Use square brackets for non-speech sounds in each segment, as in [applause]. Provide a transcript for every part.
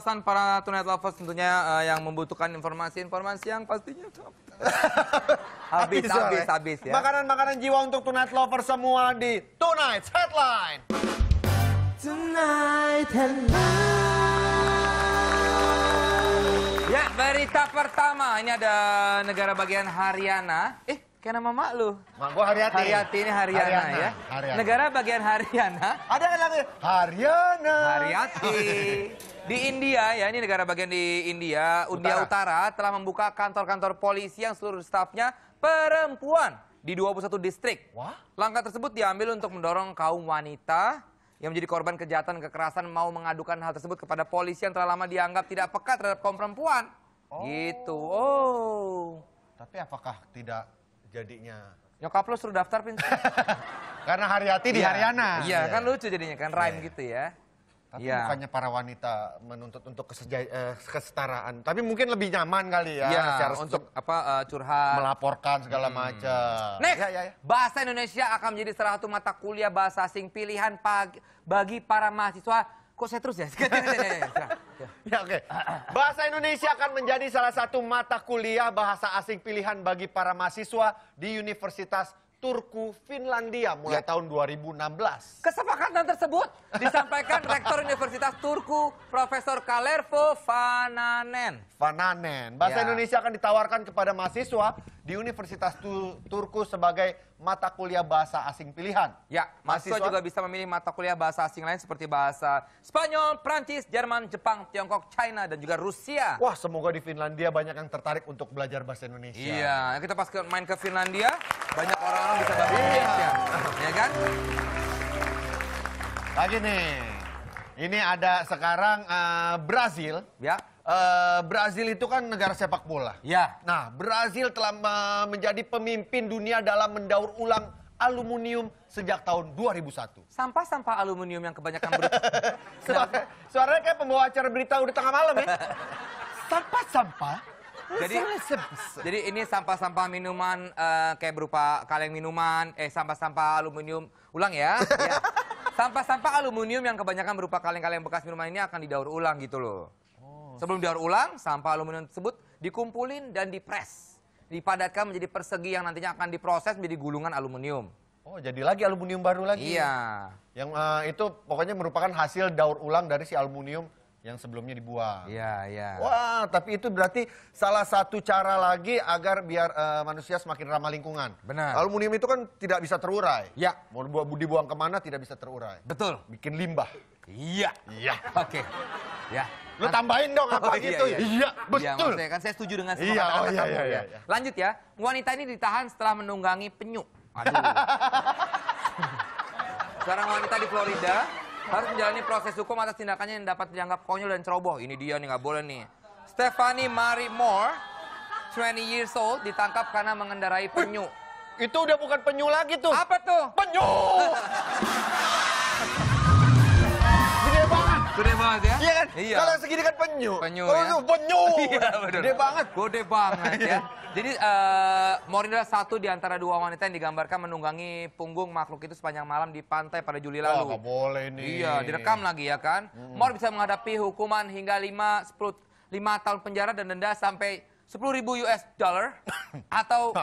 alasan para tunai lovers tentunya uh, yang membutuhkan informasi-informasi yang pastinya [laughs] habis, habis, ya. habis, ya. Makanan-makanan jiwa untuk tunai lovers semua di Tonight's Headline. Tonight Headline. Ya, berita pertama. Ini ada negara bagian Haryana. Eh, Kayak nama mak lu. Mak gua Haryati. Haryati ini Haryana, ya. Haryana ya. Haryana. Negara bagian Haryana. Ada yang lagi Haryana. Haryati. Di India ya, ini negara bagian di India, Utara. India Utara telah membuka kantor-kantor polisi yang seluruh stafnya perempuan di 21 distrik. Wah? Langkah tersebut diambil untuk mendorong kaum wanita yang menjadi korban kejahatan kekerasan mau mengadukan hal tersebut kepada polisi yang telah lama dianggap tidak peka terhadap kaum perempuan. Oh. Gitu. Oh. Tapi apakah tidak jadinya Nyokap lu suruh daftar, Pintu. [laughs] Karena Haryati di ya. Haryana. Iya, ya. kan iya. lucu jadinya kan, rhyme ya. gitu ya. Tapi ya. bukannya para wanita menuntut untuk keseja, eh, kesetaraan, tapi mungkin lebih nyaman kali ya, ya secara untuk apa uh, curhat, melaporkan segala hmm. macam. Next, ya, ya, ya. bahasa Indonesia akan menjadi salah satu mata kuliah bahasa asing pilihan pagi, bagi para mahasiswa. Kok saya terus ya? [laughs] Iya, iya, iya, ya oke. Bahasa Indonesia akan menjadi salah satu mata kuliah bahasa asing pilihan bagi para mahasiswa di Universitas Turku, Finlandia mulai ya. tahun 2016. Kesepakatan tersebut disampaikan [laughs] Rektor Universitas Turku, Profesor Kalervo Fananen. Fananen. Bahasa ya. Indonesia akan ditawarkan kepada mahasiswa di Universitas tu Turku sebagai mata kuliah bahasa asing pilihan. Ya, mahasiswa, mahasiswa juga bisa memilih mata kuliah bahasa asing lain seperti bahasa Spanyol, Prancis, Jerman, Jepang, Tiongkok, China, dan juga Rusia. Wah, semoga di Finlandia banyak yang tertarik untuk belajar bahasa Indonesia. Iya, kita pas ke, main ke Finlandia banyak orang-orang bisa bahasa iya. Ya iya kan? Lagi nih. Ini ada sekarang uh, Brazil. Ya. Uh, Brazil itu kan negara sepak bola. Ya. Nah, Brazil telah uh, menjadi pemimpin dunia dalam mendaur ulang aluminium sejak tahun 2001. Sampah-sampah aluminium yang kebanyakan ber... [laughs] suaranya, suaranya kayak pembawa acara berita udah tengah malam ya. [laughs] Sampah-sampah jadi jadi ini sampah-sampah minuman uh, kayak berupa kaleng minuman, eh sampah-sampah aluminium, ulang ya. [laughs] Iya. Sampah-sampah aluminium yang kebanyakan berupa kaleng-kaleng bekas minuman ini akan didaur ulang gitu loh. Oh, Sebelum didaur ulang, sampah aluminium tersebut dikumpulin dan dipres. Dipadatkan menjadi persegi yang nantinya akan diproses menjadi gulungan aluminium. Oh, jadi lagi aluminium baru lagi. Iya. Yang uh, itu pokoknya merupakan hasil daur ulang dari si aluminium yang sebelumnya dibuang. Iya, iya. Wah, tapi itu berarti salah satu cara lagi agar biar uh, manusia semakin ramah lingkungan. Benar. Kalau Aluminium itu kan tidak bisa terurai. Iya. Mau dibuang kemana tidak bisa terurai. Betul. Bikin limbah. Iya. Iya. Oke. Okay. Ya. Lu nah. tambahin dong apa oh, gitu. Iya, iya. Ya? Iya, iya betul. Iya, kan saya setuju dengan semua iya, kata -kata oh, iya, iya, iya. Lanjut ya. Wanita ini ditahan setelah menunggangi penyu. Aduh. [laughs] Seorang wanita di Florida harus menjalani proses hukum atas tindakannya yang dapat dianggap konyol dan ceroboh. Ini dia nih nggak boleh nih. Stephanie Marie Moore, 20 years old, ditangkap karena mengendarai penyu. [laughs] Itu udah bukan penyu lagi tuh. Apa tuh? Penyu! [laughs] Gede banget. Gede banget ya. Iya. Kalau yang segini kan penyu. Penyu. Kalau ya? penyu. [laughs] Iya, Gede banget. Gede banget iya. ya. Jadi uh, eh, Morinda satu di antara dua wanita yang digambarkan menunggangi punggung makhluk itu sepanjang malam di pantai pada Juli lalu. Oh, boleh nih. Iya, direkam lagi ya kan. Hmm. Mor bisa menghadapi hukuman hingga 5 10 5 tahun penjara dan denda sampai 10.000 US dollar [coughs] atau [laughs]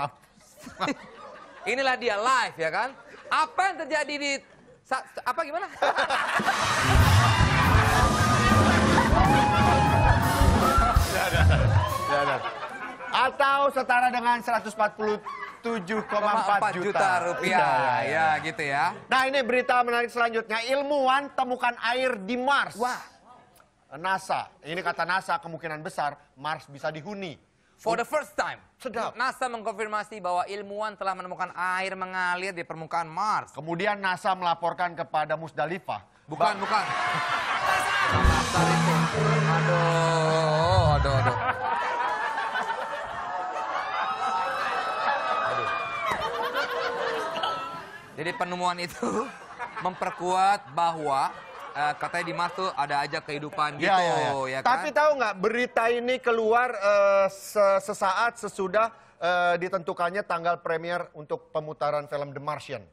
Inilah dia live ya kan. Apa yang terjadi di apa gimana? [laughs] benar. Atau setara dengan 147,4 juta. juta rupiah. Ya, ya, ya. gitu ya. Nah, ini berita menarik selanjutnya. Ilmuwan temukan air di Mars. Wah. NASA. Ini kata NASA kemungkinan besar Mars bisa dihuni. For the first time, Sedap. NASA mengkonfirmasi bahwa ilmuwan telah menemukan air mengalir di permukaan Mars. Kemudian NASA melaporkan kepada Musdalifah. Bukan, bukan. [laughs] Aduh, aduh, aduh. Jadi penemuan itu [laughs] memperkuat bahwa uh, katanya di Mars tuh ada aja kehidupan ya, gitu. Ya, ya, ya. ya kan? Tapi tahu nggak berita ini keluar uh, sesaat sesudah uh, ditentukannya tanggal premier untuk pemutaran film The Martian.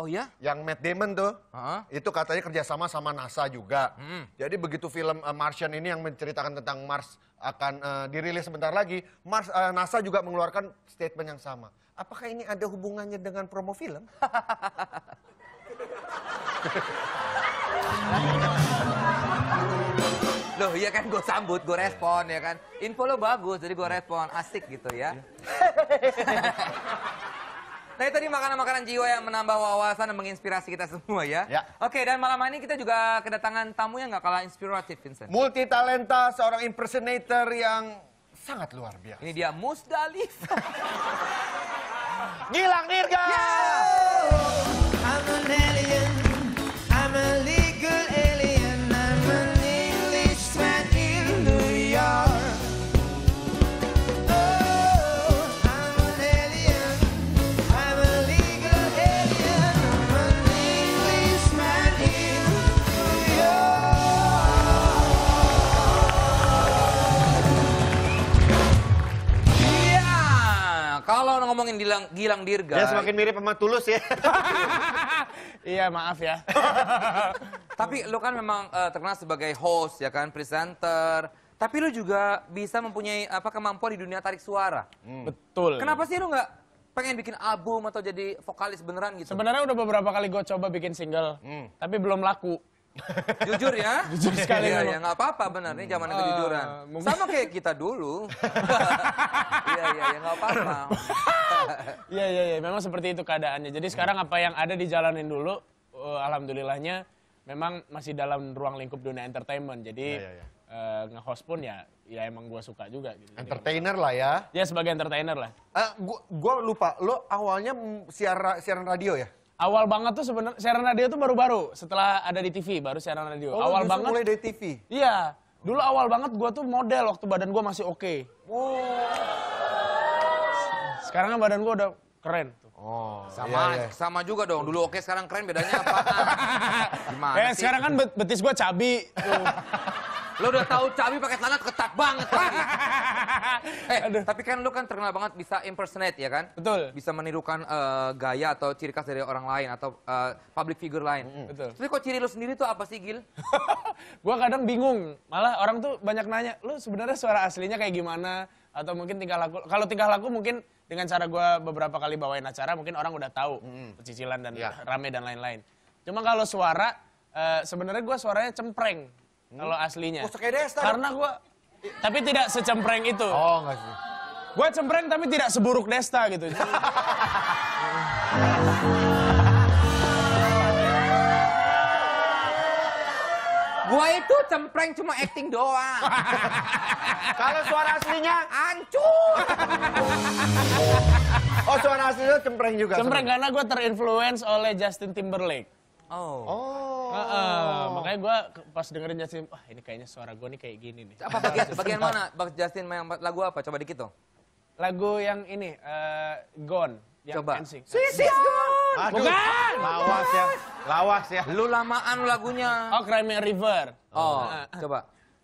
Oh ya, Yang Matt Damon tuh, uh-huh. itu katanya kerjasama sama NASA juga. Hmm. Jadi begitu film uh, Martian ini yang menceritakan tentang Mars akan uh, dirilis sebentar lagi, Mars uh, NASA juga mengeluarkan statement yang sama. Apakah ini ada hubungannya dengan promo film? [laughs] Loh iya kan gue sambut, gue respon ya kan. Info lo bagus, jadi gue respon. Asik gitu ya. Iya. [laughs] itu tadi makanan-makanan jiwa yang menambah wawasan dan menginspirasi kita semua ya. ya. Oke, dan malam ini kita juga kedatangan tamu yang gak kalah inspiratif, Vincent. Multi talenta, seorang impersonator yang sangat luar biasa. Ini dia Musdalif. Gilang Dirga. Yeah. ngomongin Gilang, Gilang Dirga. Ya semakin mirip sama Tulus ya. [laughs] iya maaf ya. [laughs] Tapi lu kan memang uh, terkenal sebagai host ya kan, presenter. Tapi lu juga bisa mempunyai apa kemampuan di dunia tarik suara. Hmm. Betul. Kenapa sih lu nggak pengen bikin album atau jadi vokalis beneran gitu? Sebenarnya udah beberapa kali gue coba bikin single, hmm. tapi belum laku. [laughs] Jujur ya? Jujur sekali. Iya, ya, nggak apa-apa bener, Ini zaman hmm. kejujuran. Uh, Sama kayak kita dulu. Iya, iya, ya, nggak apa-apa. [laughs] Iya iya iya, memang seperti itu keadaannya. Jadi sekarang apa yang ada dijalanin dulu, uh, alhamdulillahnya memang masih dalam ruang lingkup dunia entertainment. Jadi ya, ya, ya. Uh, nge-host pun ya ya emang gue suka juga gitu. Entertainer lah ya. Ya sebagai entertainer lah. Uh, gua, lupa, lo awalnya siaran siaran radio ya? Awal banget tuh sebenarnya siaran radio tuh baru-baru setelah ada di TV baru siaran radio. Oh, awal banget. mulai dari TV. Iya. Dulu awal banget gue tuh model waktu badan gue masih oke. Okay. Oh. Wow. Sekarang kan badan gua udah keren tuh. Oh, sama iya, iya. sama juga dong. Dulu oke, sekarang keren bedanya apa? [laughs] Gimana eh, sih? sekarang kan betis gua cabi Lo udah tahu cabi pakai celana ketat banget lagi. [laughs] eh, Aduh. tapi kan lu kan terkenal banget bisa impersonate ya kan? Betul. Bisa menirukan uh, gaya atau ciri khas dari orang lain atau uh, public figure lain. Mm -hmm. Betul. Tapi kok ciri lu sendiri tuh apa sih, Gil? [laughs] gua kadang bingung. Malah orang tuh banyak nanya, "Lu sebenarnya suara aslinya kayak gimana?" Atau mungkin tinggal laku. Kalau tinggal laku mungkin dengan cara gue beberapa kali bawain acara mungkin orang udah tahu hmm. pecicilan dan yeah. rame dan lain-lain. Cuma kalau suara uh, sebenarnya gue suaranya cempreng hmm. kalau aslinya. Oh, Karena gue tapi tidak secempreng itu. Oh enggak sih. Gue cempreng tapi tidak seburuk Desta gitu. [laughs] gue itu cempreng cuma acting doang. [laughs] Kalau suara aslinya ancur oh suara aslinya cempreng juga. Cempreng karena gue terinfluence oleh Justin Timberlake. Oh. Oh. Uh, uh, makanya gue pas dengerin Justin, wah ini kayaknya suara gue nih kayak gini nih. Apa bagian, bagian mana? Bang Justin main lagu apa? Coba dikit dong. Lagu yang ini, uh, Gone. Yang Coba. NSYNC. Sweet Gone. Aduh. Bukan. Lawas ya. Lawas ya. Lu lamaan lagunya. Oh, Crime River. Oh, coba.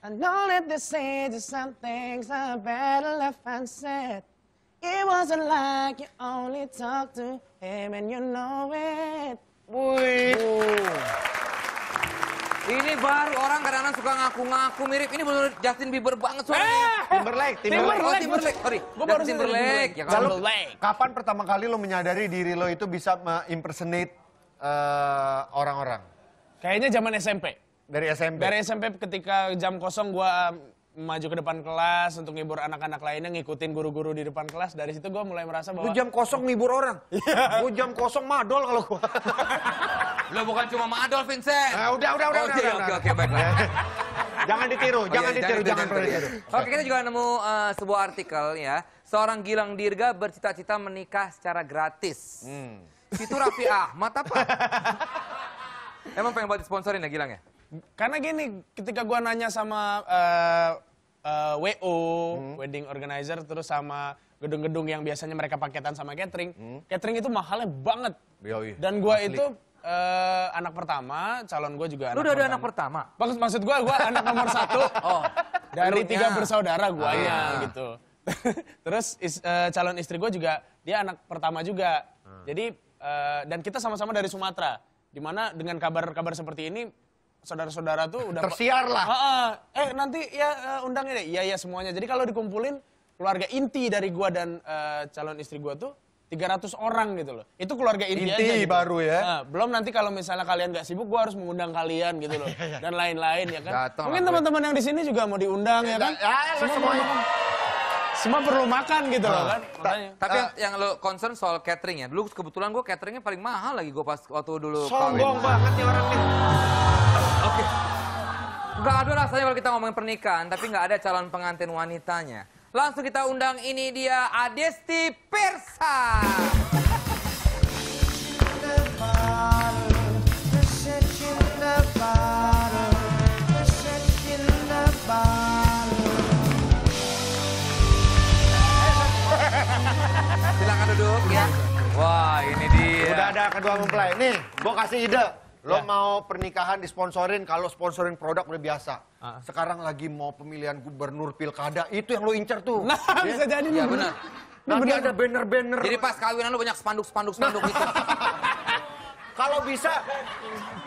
I know that they say that some things are better left unsaid. It wasn't like you only talk to him and you know it. Wih. Ini baru orang kadang-kadang suka ngaku-ngaku mirip. Ini menurut Justin Bieber banget soalnya. Eh, Timberlake, Timberlake. Oh, Timberlake. Sorry. Gua baru Timberlake. Ya, kan? kapan pertama kali lo menyadari diri lo itu bisa impersonate eh, orang-orang? Uh, orang -orang? Kayaknya zaman SMP. Dari SMP. Dari SMP ketika jam kosong gue maju ke depan kelas untuk ngibur anak-anak lainnya ngikutin guru-guru di depan kelas dari situ gue mulai merasa bahwa lu jam kosong ngibur orang iya. gue jam kosong madol kalau gue [laughs] lu bukan cuma madol Vincent nah, udah udah udah oh, iya, oke oke oke baiklah [laughs] jangan ditiru oh, jangan iya, ditiru jangan, jangan ditiru, ditiru. oke okay, kita juga nemu uh, sebuah artikel ya seorang Gilang Dirga bercita-cita menikah secara gratis hmm. itu Raffi Ahmad apa [laughs] emang pengen buat sponsorin ya Gilang ya karena gini, ketika gua nanya sama uh, eh, uh, eh, WO, hmm. wedding organizer, terus sama gedung-gedung yang biasanya mereka paketan sama catering, hmm. catering itu mahalnya banget. Yoi. Dan gua itu uh, anak pertama, calon gue juga Lu anak udah pertama. anak pertama? Maksud, maksud gue, gue anak nomor satu. [laughs] oh. Dari tiga bersaudara gue ah. Iya. ya gitu. [laughs] Terus is, uh, calon istri gue juga, dia anak pertama juga. Hmm. Jadi, uh, dan kita sama-sama dari Sumatera. Dimana dengan kabar-kabar seperti ini, saudara-saudara tuh udah tersiar lah. eh nanti ya uh, undang ya, iya ya semuanya. Jadi kalau dikumpulin keluarga inti dari gua dan uh, calon istri gua tuh 300 orang gitu loh. Itu keluarga inti, inti aja. gitu. baru ya. Nah, belum nanti kalau misalnya kalian gak sibuk, gua harus mengundang kalian gitu loh. [laughs] Iya, iya. dan lain-lain ya kan. Datang Mungkin ya. teman-teman yang di sini juga mau diundang ya, ya kan. Ya, ya, semua, semuanya. Perlu, semua perlu makan gitu loh ah. kan. Ta Makanya. Tapi uh, yang lo concern soal catering ya. Dulu kebetulan gua cateringnya paling mahal lagi gua pas waktu dulu. Sombong banget nih orang nih. Gak ada rasanya kalau kita ngomongin pernikahan, tapi gak ada calon pengantin wanitanya. Langsung kita undang ini dia Adesti Persa. Silakan duduk ya. Wah ini dia. Udah ada kedua mempelai. Nih, gue kasih ide Lo ya. mau pernikahan disponsorin kalau sponsorin produk udah biasa. Uh. Sekarang lagi mau pemilihan gubernur pilkada itu yang lo incer tuh. Nah, ya? bisa jadi. Ya, benar. Nanti bener. ada banner-banner. Jadi pas kawinan lo banyak spanduk-spanduk spanduk, nah. gitu. [laughs] kalau bisa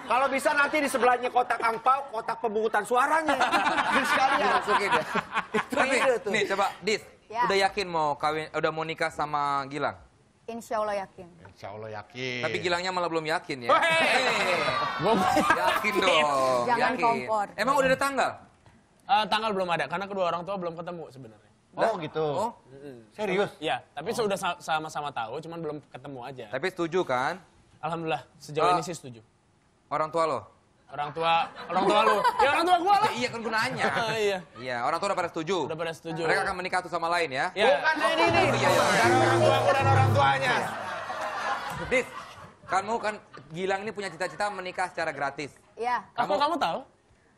kalau bisa nanti di sebelahnya kotak angpau, kotak pemungutan suaranya. [laughs] sekalian. Ya. ya. Itu nih, tuh. nih coba Dis. Ya. Udah yakin mau kawin, udah mau nikah sama Gilang? Insya Allah yakin. Insya Allah yakin. Tapi Gilangnya malah belum yakin ya. Oh, hey. [laughs] yakin dong. Jangan yakin. kompor. Emang udah ada tanggal? Uh, eh, tanggal belum ada karena kedua orang tua belum ketemu sebenarnya. Oh gitu. Oh. Serius? Iya, tapi oh. sudah sama-sama tahu cuman belum ketemu aja. Tapi setuju kan? Alhamdulillah, sejauh uh, ini sih setuju. Orang tua lo? Orang tua, orang tua lo Ya orang tua gua lah. Iya kan gunanya. [laughs] Oh, iya. Iya, orang tua udah pada setuju. Udah pada setuju. Mereka akan menikah satu sama lain ya. ya. Bukan ini nih. Oh, iya, iya. Orang tua dan orang tuanya. Dis, kamu kan Gilang ini punya cita-cita menikah secara gratis. Iya. Kamu kamu tahu?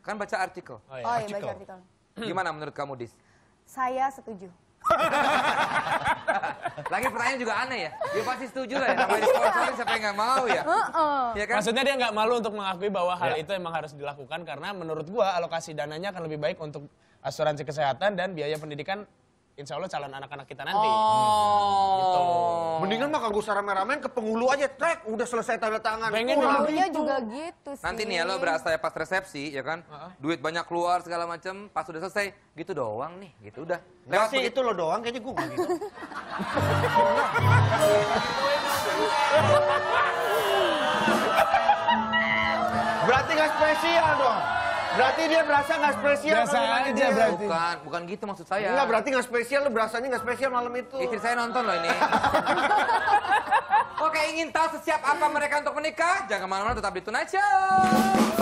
Kan baca artikel. Oh iya, oh, iya baca artikel. [clears throat] Gimana menurut kamu, Dis? Saya setuju. [laughs] Lagi pertanyaan juga aneh ya. Dia ya pasti setuju lah ya. Namanya iya. sponsorin siapa yang gak mau ya. Uh -uh. ya kan? Maksudnya dia nggak malu untuk mengakui bahwa hal ya. itu emang harus dilakukan. Karena menurut gua alokasi dananya akan lebih baik untuk asuransi kesehatan dan biaya pendidikan insya Allah calon anak-anak kita nanti. Oh. Gitu. Mendingan mah kagak usah rame ke penghulu aja, trek udah selesai tanda tangan. Pengen oh, gitu. gitu. juga gitu sih. Nanti nih ya lo berasa ya pas resepsi ya kan, uh -huh. duit banyak keluar segala macem, pas udah selesai gitu doang nih, gitu udah. Lewat sih itu lo doang kayaknya gue gitu. [laughs] Berarti gak spesial dong. Berarti dia merasa nggak spesial. Biasa aja dia. berarti. Bukan, bukan gitu maksud saya. Enggak, berarti nggak spesial, lu berasanya nggak spesial malam itu. Istri saya nonton loh ini. [laughs] Oke, ingin tahu sesiap apa mereka untuk menikah? Jangan kemana-mana, tetap di Tonight Show.